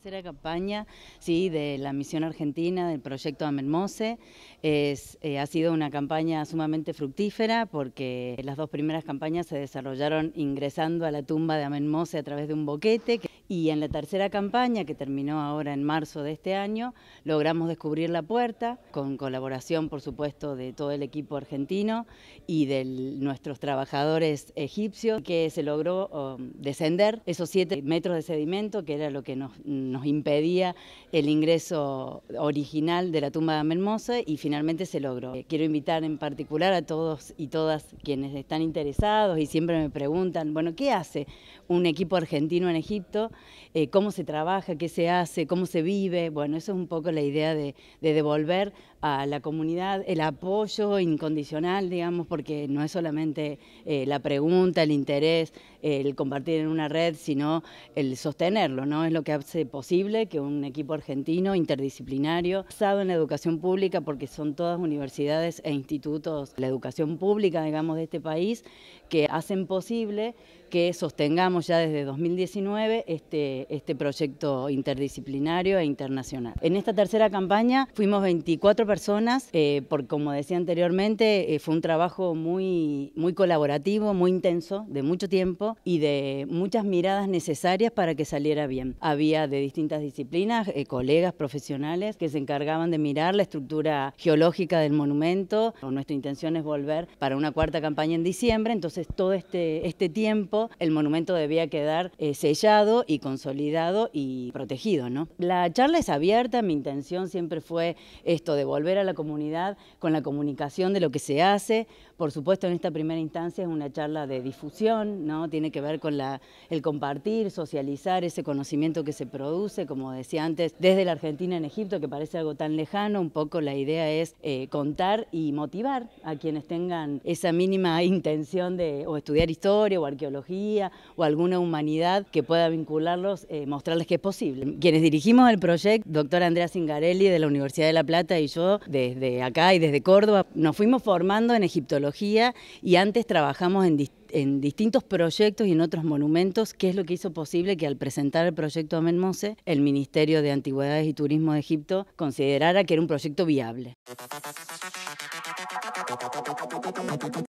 tercera campaña, sí, de la misión argentina del proyecto Amenmose. Es, eh, ha sido una campaña sumamente fructífera porque las dos primeras campañas se desarrollaron ingresando a la tumba de Amenmose a través de un boquete. Que y en la tercera campaña, que terminó ahora en marzo de este año, logramos descubrir la puerta, con colaboración, por supuesto, de todo el equipo argentino y de nuestros trabajadores egipcios, que se logró oh, descender esos siete metros de sedimento, que era lo que nos, impedía el ingreso original de la tumba de Amenmose, y finalmente se logró. Eh, quiero invitar en particular a todos y todas quienes están interesados y siempre me preguntan, bueno, ¿qué hace un equipo argentino en Egipto? Eh, cómo se trabaja, qué se hace, cómo se vive. Bueno, eso es un poco la idea de, devolver a la comunidad el apoyo incondicional, digamos, porque no es solamente eh, la pregunta, el interés, el compartir en una red, sino el sostenerlo, ¿no? Es lo que hace posible que un equipo argentino interdisciplinario, basado en la educación pública, porque son todas universidades e institutos de la educación pública, digamos, de este país, que hacen posible que sostengamos ya desde 2019 este este, este, proyecto interdisciplinario e internacional. En esta tercera campaña fuimos 24 personas, eh, porque como decía anteriormente, eh, fue un trabajo muy, muy colaborativo, muy intenso, de mucho tiempo y de muchas miradas necesarias para que saliera bien. Había de distintas disciplinas, eh, colegas profesionales que se encargaban de mirar la estructura geológica del monumento. Nuestra intención es volver para una cuarta campaña en diciembre, entonces todo este, este tiempo el monumento debía quedar sellado y consolidado y protegido. ¿no? La charla es abierta, mi intención siempre fue esto, de volver a la comunidad con la comunicación de lo que se hace. Por supuesto, en esta primera instancia es una charla de difusión, ¿no? tiene que ver con la, el compartir, socializar ese conocimiento que se produce, como decía antes, desde la Argentina en Egipto, que parece algo tan lejano, un poco la idea es eh, contar y motivar a quienes tengan esa mínima intención de o estudiar historia o arqueología o alguna humanidad que pueda vincular eh, mostrarles que es posible. Quienes dirigimos el proyecto, doctora Andrea Singarelli de la Universidad de La Plata y yo desde acá y desde Córdoba, nos fuimos formando en egiptología y antes trabajamos en distintos proyectos y en otros monumentos, que es lo que hizo posible que al presentar el proyecto a Menmose el Ministerio de Antigüedades y Turismo de Egipto considerara que era un proyecto viable.